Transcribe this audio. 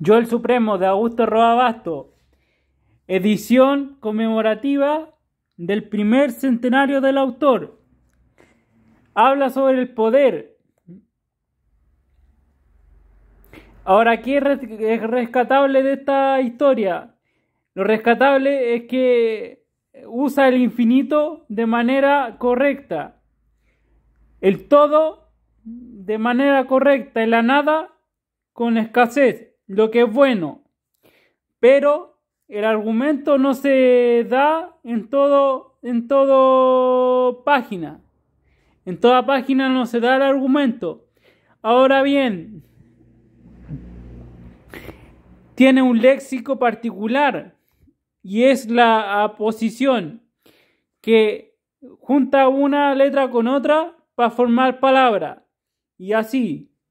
Yo el Supremo de Augusto Roa Edición conmemorativa del primer centenario del autor. Habla sobre el poder. Ahora, ¿qué es rescatable de esta historia? Lo rescatable es que usa el infinito de manera correcta. El todo de manera correcta y la nada con escasez lo que es bueno. Pero el argumento no se da en todo en página. En toda página no se da el argumento. Ahora bien, tiene un léxico particular y es la aposición que junta una letra con otra para formar palabra y así.